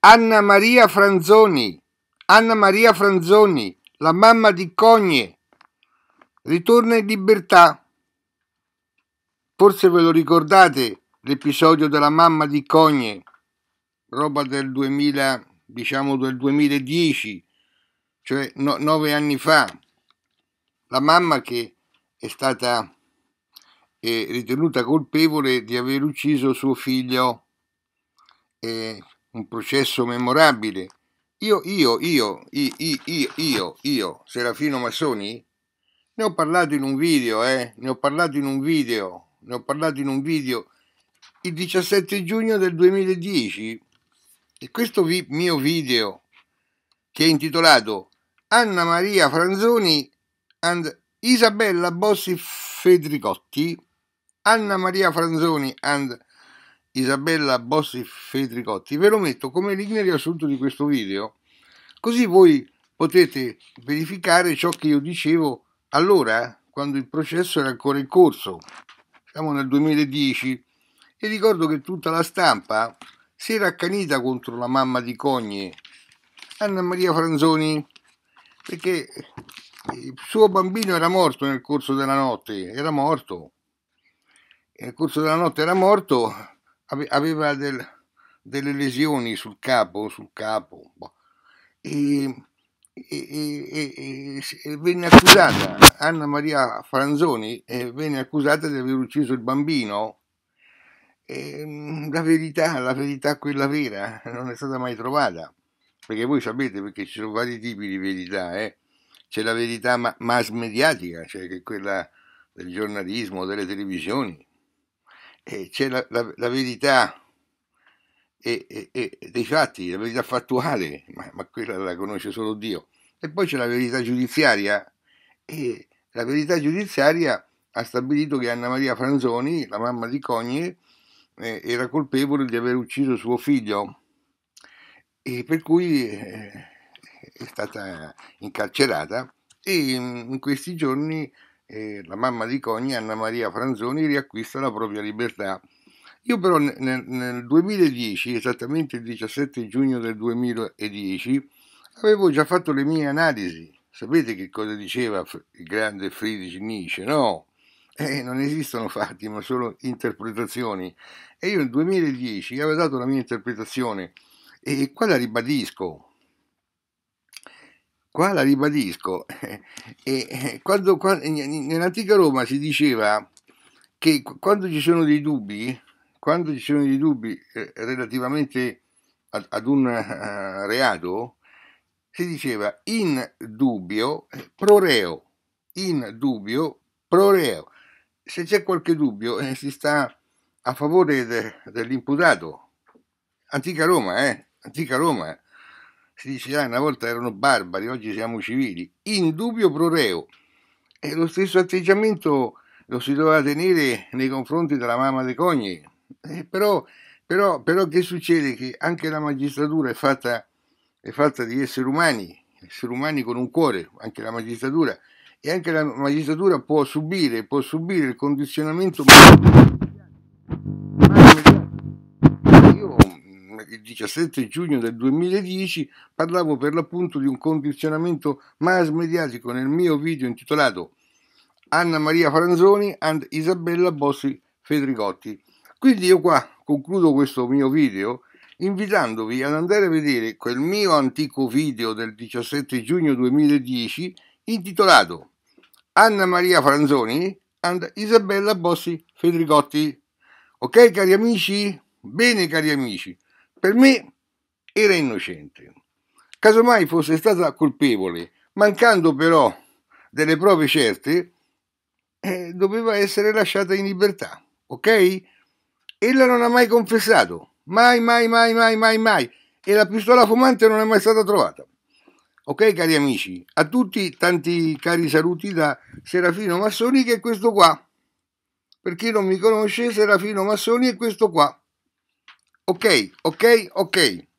Anna Maria Franzoni, Anna Maria Franzoni, la mamma di Cogne, ritorna in libertà. Forse ve lo ricordate l'episodio della mamma di Cogne, roba del 2000, diciamo del 2010, cioè no, nove anni fa. La mamma che è stata eh, ritenuta colpevole di aver ucciso suo figlio. Eh, un processo memorabile. Io, io, io, io, io, io, io, io, Serafino Massoni, ne ho parlato in un video, eh, ne ho parlato in un video, ne ho parlato in un video il 17 giugno del 2010 e questo vi mio video che è intitolato Anna Maria Franzoni and Isabella Bossi Fedricotti, Anna Maria Franzoni and Isabella Bossi Fedricotti ve lo metto come linea riassunto di questo video così voi potete verificare ciò che io dicevo allora eh, quando il processo era ancora in corso siamo nel 2010 e ricordo che tutta la stampa si era accanita contro la mamma di Cogne, Anna Maria Franzoni perché il suo bambino era morto nel corso della notte era morto nel corso della notte era morto aveva del, delle lesioni sul capo, sul capo e, e, e, e, venne accusata, Anna Maria Franzoni venne accusata di aver ucciso il bambino. Ehm, la verità, la verità quella vera, non è stata mai trovata, perché voi sapete perché ci sono vari tipi di verità, eh? c'è la verità ma- mass mediatica, cioè che quella del giornalismo, delle televisioni, eh, c'è la, la, la verità e, e, e dei fatti, la verità fattuale, ma, ma, quella la conosce solo Dio. E poi c'è la verità giudiziaria e la verità giudiziaria ha stabilito che Anna Maria Franzoni, la mamma di Cogne, eh, era colpevole di aver ucciso suo figlio e per cui eh, è stata incarcerata e in, in questi giorni eh, la mamma di Cogni, Anna Maria Franzoni, riacquista la propria libertà. Io però nel, nel 2010, esattamente il 17 giugno del 2010, avevo già fatto le mie analisi. Sapete che cosa diceva il grande Friedrich Nietzsche? No, eh, non esistono fatti, ma solo interpretazioni. E io nel 2010 avevo dato la mia interpretazione e qua la ribadisco qua la ribadisco, e eh, quando, quando, nell'antica Roma si diceva che quando ci sono dei dubbi, quando ci sono dei dubbi eh, relativamente ad, un eh, reato, si diceva in dubbio pro reo, in dubbio pro reo. Se c'è qualche dubbio eh, si sta a favore de, dell'imputato. Antica Roma, eh? Antica Roma. Si dice, ah, una volta erano barbari, oggi siamo civili. in dubbio pro reo. E lo stesso atteggiamento lo si doveva tenere nei confronti della mamma dei cogni. Eh, però, però, però, che succede? Che anche la magistratura è fatta, è fatta di esseri umani, esseri umani con un cuore, anche la magistratura. E anche la magistratura può subire, può subire il condizionamento. il 17 giugno del 2010 parlavo per l'appunto di un condizionamento mass mediatico nel mio video intitolato Anna Maria Franzoni and Isabella Bossi Fedrigotti. Quindi io qua concludo questo mio video invitandovi ad andare a vedere quel mio antico video del 17 giugno 2010 intitolato Anna Maria Franzoni and Isabella Bossi Fedrigotti. Ok cari amici? Bene cari amici, per me era innocente. Casomai fosse stata colpevole, mancando però delle prove certe, eh, doveva essere lasciata in libertà, ok? Ella non ha mai confessato, mai, mai, mai, mai, mai, mai, e la pistola fumante non è mai stata trovata. Ok, cari amici, a tutti tanti cari saluti da Serafino Massoni che è questo qua. Per chi non mi conosce, Serafino Massoni è questo qua. ok, ok, ok.